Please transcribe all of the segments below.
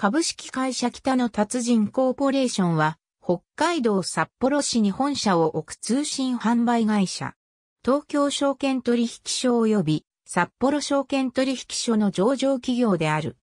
株式会社北の達人コーポレーションは、北海道札幌市に本社を置く通信販売会社。東京証券取引所及び札幌証券取引所の上場企業である。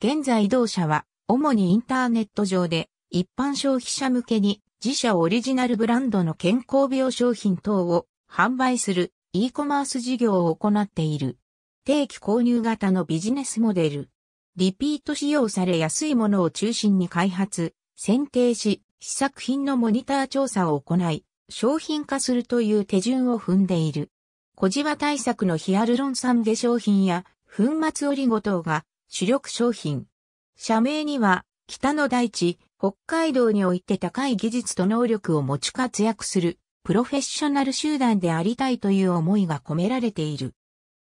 現在同社は、主にインターネット上で、一般消費者向けに、自社オリジナルブランドの健康病商品等を販売する e コマース事業を行っている。定期購入型のビジネスモデル。リピート使用され安いものを中心に開発、選定し、試作品のモニター調査を行い、商品化するという手順を踏んでいる。小じわ対策のヒアルロン酸化粧品や粉末オリゴ糖が主力商品。社名には北の大地、北海道において高い技術と能力を持ち活躍するプロフェッショナル集団でありたいという思いが込められている。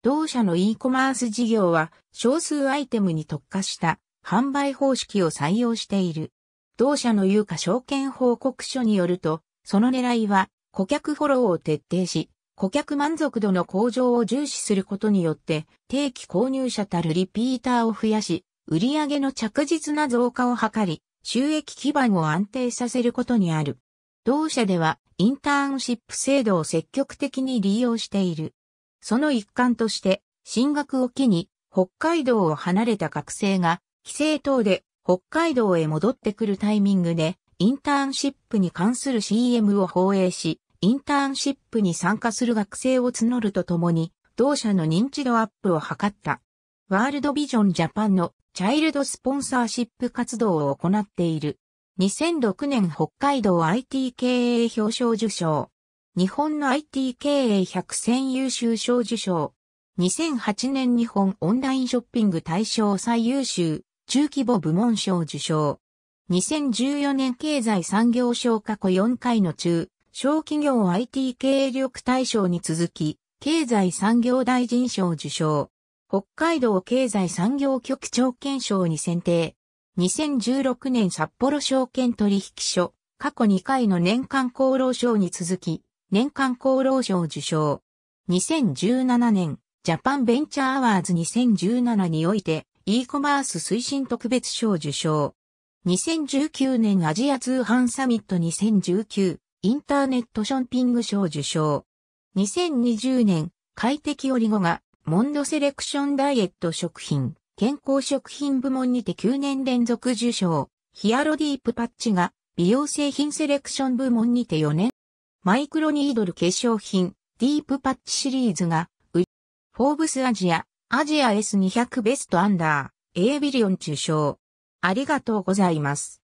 同社の e コマース事業は少数アイテムに特化した販売方式を採用している。同社の有価証券報告書によると、その狙いは顧客フォローを徹底し、顧客満足度の向上を重視することによって、定期購入者たるリピーターを増やし、売上の着実な増加を図り、収益基盤を安定させることにある。同社では、インターンシップ制度を積極的に利用している。その一環として、進学を機に北海道を離れた学生が、帰省等で北海道へ戻ってくるタイミングで、インターンシップに関する CM を放映し、インターンシップに参加する学生を募るとともに、同社の認知度アップを図った。ワールドビジョンジャパンのチャイルドスポンサーシップ活動を行っている。2006年北海道 IT 経営表彰受賞。日本の IT 経営100選優秀賞受賞。2008年日本オンラインショッピング大賞最優秀、中規模部門賞受賞。2014年経済産業賞過去4回の中、小企業 IT 経営力大賞に続き、経済産業大臣賞受賞。北海道経済産業局長券賞に選定。2016年札幌証券取引所、過去2回の年間厚労賞に続き、年間功労賞受賞。2017年、ジャパンベンチャーアワーズ2017において、e コマース推進特別賞受賞。2019年アジア通販サミット2019インターネットショッピング賞受賞。2020年、快適オリゴがモンドセレクションダイエット食品、健康食品部門にて9年連続受賞。ヒアロディープパッチが美容製品セレクション部門にて4年マイクロニードル化粧品、ディープパッチシリーズが、フォーブスアジア、アジア S200 ベストアンダー、A ビリオン受賞。ありがとうございます。